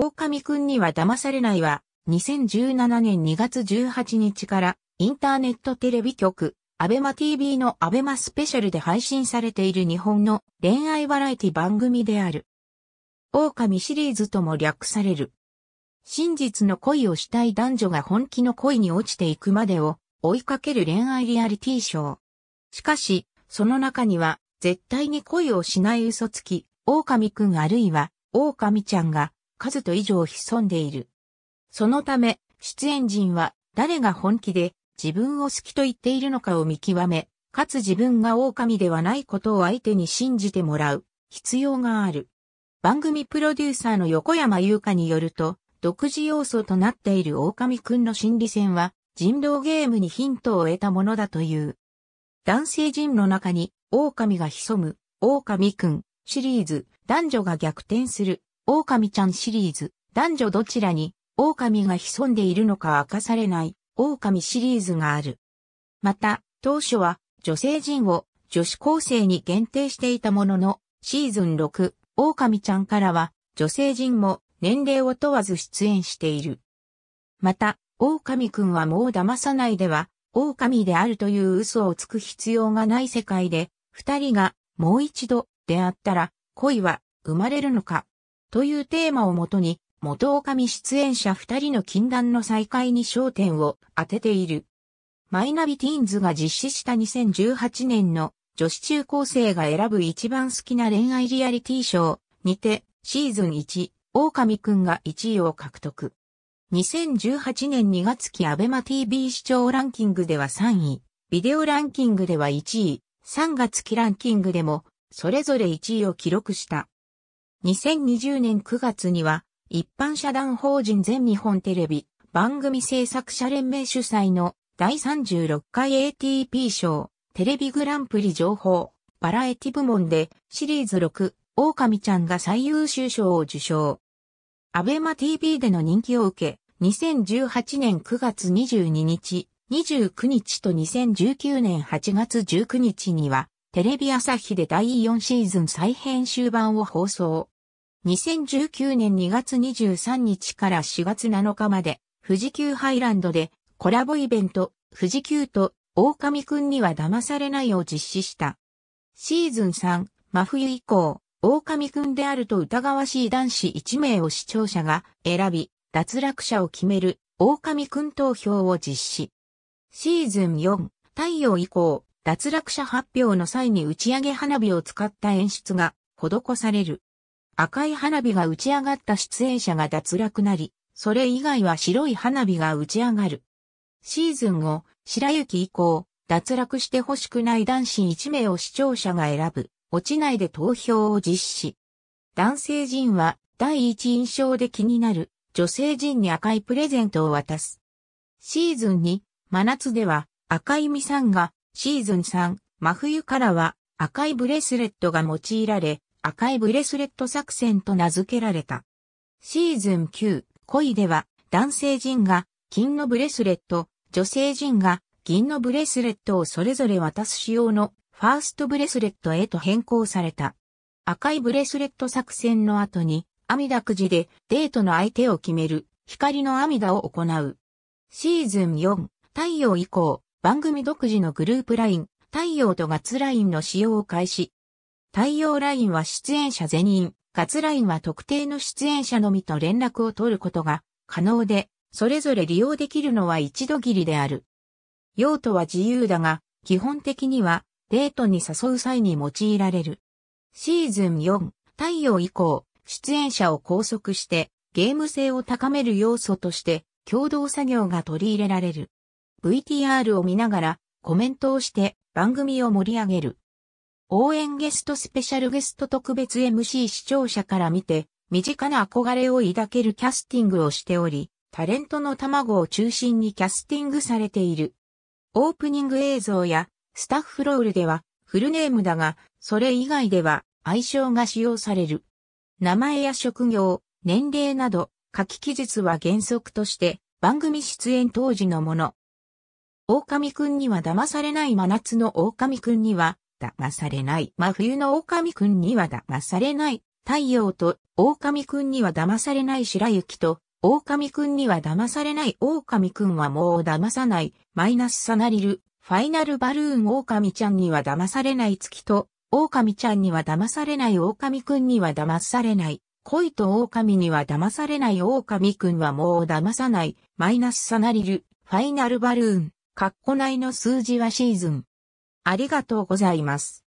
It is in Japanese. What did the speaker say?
狼くんには騙されないは、2017年2月18日から、インターネットテレビ局、アベマ TV のアベマスペシャルで配信されている日本の恋愛バラエティ番組である。狼シリーズとも略される。真実の恋をしたい男女が本気の恋に落ちていくまでを追いかける恋愛リアリティショー。しかし、その中には絶対に恋をしない嘘つき、狼くんあるいは狼ちゃんが数と以上潜んでいる。そのため、出演陣は誰が本気で自分を好きと言っているのかを見極め、かつ自分が狼ではないことを相手に信じてもらう必要がある。番組プロデューサーの横山優香によると、独自要素となっている狼くんの心理戦は人狼ゲームにヒントを得たものだという。男性陣の中に狼が潜む狼くんシリーズ男女が逆転する狼ちゃんシリーズ、男女どちらに、狼が潜んでいるのか明かされない、狼シリーズがある。また、当初は、女性陣を女子高生に限定していたものの、シーズン6、狼ちゃんからは、女性陣も年齢を問わず出演している。また、狼くんはもう騙さないでは、狼であるという嘘をつく必要がない世界で、二人がもう一度出会ったら恋は生まれるのかというテーマをもとに、元狼出演者二人の禁断の再会に焦点を当てている。マイナビティーンズが実施した2018年の女子中高生が選ぶ一番好きな恋愛リアリティショーにてシーズン1、狼くんが1位を獲得。2018年2月期アベマ TV 視聴ランキングでは3位、ビデオランキングでは1位、3月期ランキングでもそれぞれ1位を記録した。2020年9月には、一般社団法人全日本テレビ番組制作者連盟主催の第36回 ATP 賞テレビグランプリ情報バラエティ部門でシリーズ6狼ちゃんが最優秀賞を受賞。アベマ TV での人気を受け、2018年9月22日、29日と2019年8月19日にはテレビ朝日で第4シーズン再編集版を放送。2019年2月23日から4月7日まで、富士急ハイランドでコラボイベント、富士急と狼くんには騙されないを実施した。シーズン3、真冬以降、狼くんであると疑わしい男子1名を視聴者が選び、脱落者を決める狼くん投票を実施。シーズン4、太陽以降、脱落者発表の際に打ち上げ花火を使った演出が施される。赤い花火が打ち上がった出演者が脱落なり、それ以外は白い花火が打ち上がる。シーズン後、白雪以降、脱落して欲しくない男子1名を視聴者が選ぶ、落ちないで投票を実施。男性陣は第一印象で気になる女性陣に赤いプレゼントを渡す。シーズンに真夏では赤いミさんがシーズン3、真冬からは赤いブレスレットが用いられ、赤いブレスレット作戦と名付けられた。シーズン9、恋では男性陣が金のブレスレット、女性陣が銀のブレスレットをそれぞれ渡す仕様のファーストブレスレットへと変更された。赤いブレスレット作戦の後に、阿弥陀くじでデートの相手を決める、光の阿弥陀を行う。シーズン4、太陽以降、番組独自のグループ LINE、太陽とガツラインの使用を開始。太陽ラインは出演者全員、ガツラインは特定の出演者のみと連絡を取ることが可能で、それぞれ利用できるのは一度きりである。用途は自由だが、基本的にはデートに誘う際に用いられる。シーズン4、太陽以降、出演者を拘束してゲーム性を高める要素として共同作業が取り入れられる。VTR を見ながらコメントをして番組を盛り上げる。応援ゲストスペシャルゲスト特別 MC 視聴者から見て、身近な憧れを抱けるキャスティングをしており、タレントの卵を中心にキャスティングされている。オープニング映像やスタッフロールではフルネームだが、それ以外では愛称が使用される。名前や職業、年齢など書き記述は原則として番組出演当時のもの、狼くんには騙されない真夏の狼くんには騙されない真冬の狼くんには騙されない太陽と狼くんには騙されない白雪と狼くんには騙されない狼くんはもう騙さないマイナスさなりるファイナルバルーン狼ちゃんには騙されない月と狼ちゃんには騙されない狼くんには騙されない恋と狼には騙されない狼くんはもう騙さないマイナスさなりるファイナルバルーン括弧内の数字はシーズン。ありがとうございます。